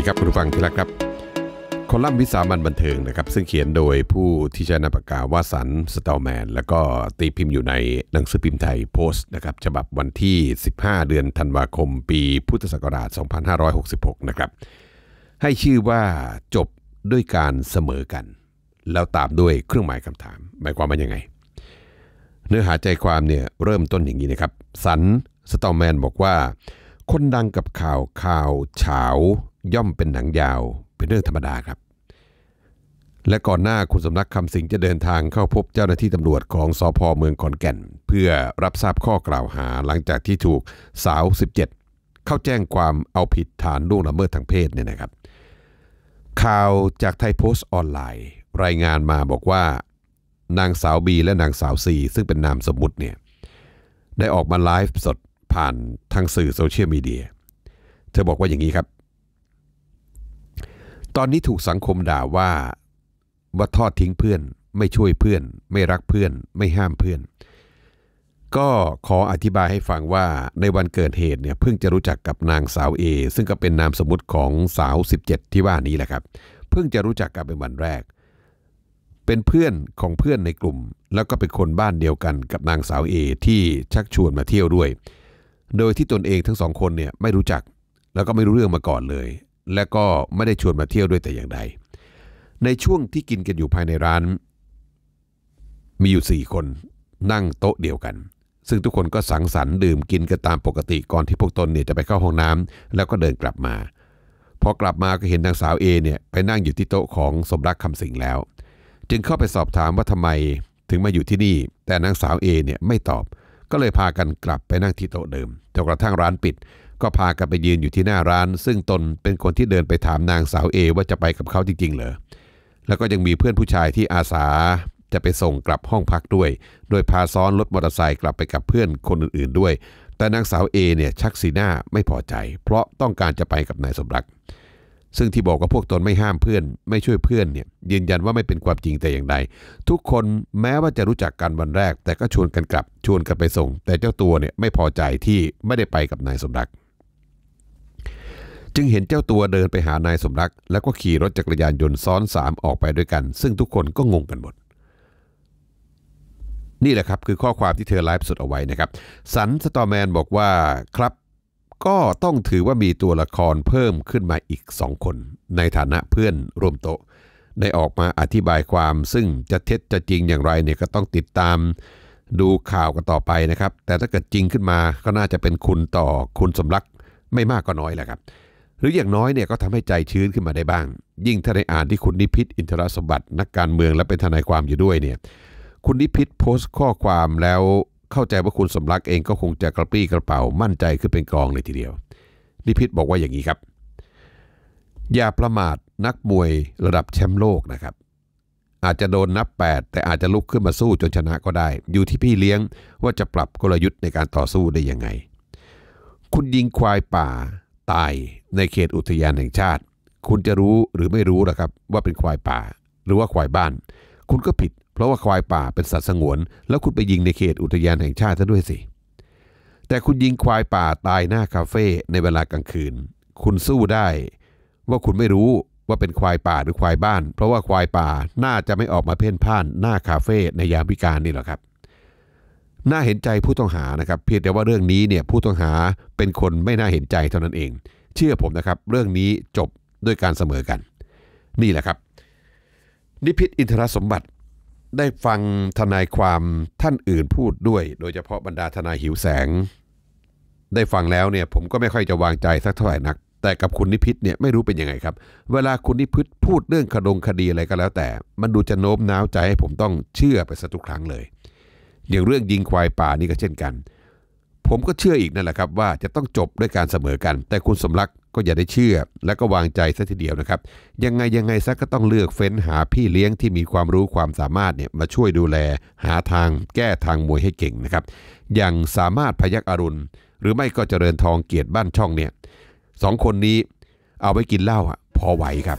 ดีครับคุณผู้ฟังที่รักครับ คอลัมน์วิสามันบันเทิงนะครับซึ่งเขียนโดยผู้ที่ใช้นามปากกาวาสันสตอลแมน แล้วก็ตีพิมพ์อยู่ในหนังสือพิมพ์ไทยโพสต์นะครับฉบับวันที่ 15 เดือนธันวาคม ปีพุทธศักราช 2566 นะครับให้ชื่อว่าจบด้วยการเสมอกัน แล้วตามด้วยเครื่องหมายคำถาม หมายความว่ายังไงเนื้อหาใจความเนี่ยเริ่มต้นอย่างนี้นะครับสันสตอลแมนบอกว่าคนดังกับข่าวข่าวเฉาย่อมเป็นหนังยาว เป็นเรื่องธรรมดาครับ และก่อนหน้าคุณสำนักคำสิงจะเดินทางเข้าพบเจ้าหน้าที่ตำรวจของสอพเมืองขอนแก่น เพื่อรับทราบข้อกล่าวหาหลังจากที่ถูก สาว 17 เข้าแจ้งความเอาผิดฐานล่วงละเมิดทางเพศเนี่ยนะครับข่าวจากไทยโพสต์ออนไลน์ รายงานมาบอกว่า นางสาวบี และนางสาวซีซึ่งเป็นนามสมมุติเนี่ยได้ออกมาไลฟ์สดผ่านทางสื่อโซเชียลมีเดีย เธอบอกว่าอย่างนี้ครับ ตอนนี้ถูกสังคมด่าว่าว่าทอดทิ้งเพื่อน ไม่ช่วยเพื่อนไม่รักเพื่อน ไม่ห้ามเพื่อน ก็ขออธิบายให้ฟังว่าในวันเกิดเหตุเนี่ยเพิ่งจะรู้จักกับนางสาวเอซึ่งก็เป็นนามสมมติของสาว 17 ที่ว่านี้แหละครับ เพิ่งจะรู้จักกันเป็นวันแรก เป็นเพื่อนของเพื่อนในกลุ่ม แล้วก็เป็นคนบ้านเดียวกันกับนางสาวเอที่ชักชวนมาเที่ยวด้วยโดยที่ตนเองทั้งสองคนเนี่ยไม่รู้จักแล้วก็ไม่รู้เรื่องมาก่อนเลย และก็ไม่ได้ชวนมาเที่ยวด้วยแต่อย่างใดในช่วงที่กินกันอยู่ภายในร้าน มีอยู่ 4 คน นั่งโต๊ะเดียวกัน ซึ่งทุกคนก็สังสรรค์ดื่มกินกันตามปกติก่อนที่พวกตนเนี่ยจะไปเข้าห้องน้ำ แล้วก็เดินกลับมา พอกลับมาก็เห็นนางสาวเอเนี่ยไปนั่งอยู่ที่โต๊ะของสมรักคำสิงแล้วจึงเข้าไปสอบถามว่าทำไมถึงมาอยู่ที่นี่ แต่นางสาวเอเนี่ยไม่ตอบก็เลยพากันกลับไปนั่งที่โต๊ะเดิมจนกระทั่งร้านปิด ก็พากันไปยืนอยู่ที่หน้าร้าน ซึ่งตนเป็นคนที่เดินไปถามนางสาวเอว่าจะไปกับเขาจริงๆ เหรอแล้วก็ยังมีเพื่อนผู้ชายที่อาสา จะไปส่งกลับห้องพักด้วย โดยพาซ้อนรถมอเตอร์ไซค์กลับไปกับเพื่อนคนอื่น ๆ ด้วย แต่นางสาวเอเนี่ย ชักสีหน้าไม่พอใจ เพราะต้องการจะไปกับนายสมรักซึ่งที่บอกว่าพวกตนไม่ห้ามเพื่อนไม่ช่วยเพื่อนเนี่ยยืนยันว่าไม่เป็นความจริงแต่อย่างใดทุกคนแม้ว่าจะรู้จักกันวันแรก แต่ก็ชวนกันกลับชวนกันไปส่ง แต่เจ้าตัวเนี่ยไม่พอใจที่ไม่ได้ไปกับนายสมรักจึงเห็นเจ้าตัวเดินไปหานายสมรักแล้วก็ขี่รถจักรยานยนต์ซ้อนสามออกไปด้วยกัน ซึ่งทุกคนก็งงกันหมด นี่แหละครับคือข้อความที่เธอไลฟ์สดเอาไว้นะครับ สันสตอแมนบอกว่าครับก็ต้องถือว่ามีตัวละครเพิ่มขึ้นมาอีกสองคน ในฐานะเพื่อนร่วมโต๊ะ ได้ออกมาอธิบายความซึ่งจะเท็จจะจริงอย่างไรเนี่ยก็ต้องติดตามดูข่าวกันต่อไปนะครับ แต่ถ้าเกิดจริงขึ้นมาก็น่าจะเป็นคุณต่อคุณสมรักไม่มากก็น้อยแหละครับหรืออย่างน้อยเนี่ยก็ทำให้ใจชื้นขึ้นมาได้บ้าง ยิ่งถ้าได้อ่านที่คุณนิพิษอินทรสมบัตินักการเมืองและเป็นทนายความอยู่ด้วยเนี่ยคุณนิพิษโพสต์ข้อความแล้วเข้าใจว่าคุณสมรักเองก็คงจะกระปรี้กระเป๋า มั่นใจขึ้นเป็นกองเลยทีเดียว นิพิษบอกว่าอย่างนี้ครับ อย่าประมาทนักมวยระดับแชมป์โลกนะครับ อาจจะโดนนับ 8 แต่อาจจะลุกขึ้นมาสู้จนชนะก็ได้ อยู่ที่พี่เลี้ยงว่าจะปรับกลยุทธ์ในการต่อสู้ได้ยังไง คุณยิงควายป่าตายในเขตอุทยานแห่งชาติ คุณจะรู้หรือไม่รู้นะครับ ว่าเป็นควายป่าหรือว่าควายบ้าน คุณก็ผิดเพราะว่าควายป่าเป็นสัตว์สงวน แล้วคุณไปยิงในเขตอุทยานแห่งชาติซะด้วยสิ แต่คุณยิงควายป่าตายหน้าคาเฟ่ในเวลากลางคืน คุณสู้ได้ ว่าคุณไม่รู้ว่าเป็นควายป่าหรือควายบ้าน เพราะว่าควายป่าน่าจะไม่ออกมาเพ่นพ่านหน้าคาเฟ่ในยามพิการนี่หรอกครับ น่าเห็นใจผู้ต้องหานะครับ เพียงแต่ว่าเรื่องนี้เนี่ยผู้ต้องหาเป็นคนไม่น่าเห็นใจเท่านั้นเอง เชื่อผมนะครับ เรื่องนี้จบด้วยการเสมอกัน นี่แหละครับ นิพิษอินทรสมบัติได้ฟังทนายความท่านอื่นพูดด้วย โดยเฉพาะบรรดาทนายหิวแสง ได้ฟังแล้วเนี่ยผมก็ไม่ค่อยจะวางใจสักเท่าไหร่นัก แต่กับคุณนิพิษเนี่ยไม่รู้เป็นยังไงครับ เวลาคุณนิพิษพูดเรื่องคดงคดีอะไรก็แล้วแต่ มันดูจะโน้มน้าวใจให้ผมต้องเชื่อไปสักทุกครั้งเลย อย่างเรื่องยิงควายป่านี่ก็เช่นกัน ผมก็เชื่ออีกนั่นแหละครับว่าจะต้องจบด้วยการเสมอกัน แต่คุณสมรักก็อย่าได้เชื่อและก็วางใจซะทีเดียวนะครับ ยังไงยังไงซะก็ต้องเลือกเฟ้นหาพี่เลี้ยงที่มีความรู้ความสามารถเนี่ยมาช่วยดูแลหาทางแก้ทางมวยให้เก่งนะครับ อย่างสามารถพยักอรุณหรือไม่ก็เจริญทองเกียรติบ้านช่องเนี่ยสองคนนี้เอาไว้กินเหล้าอะพอไหวครับ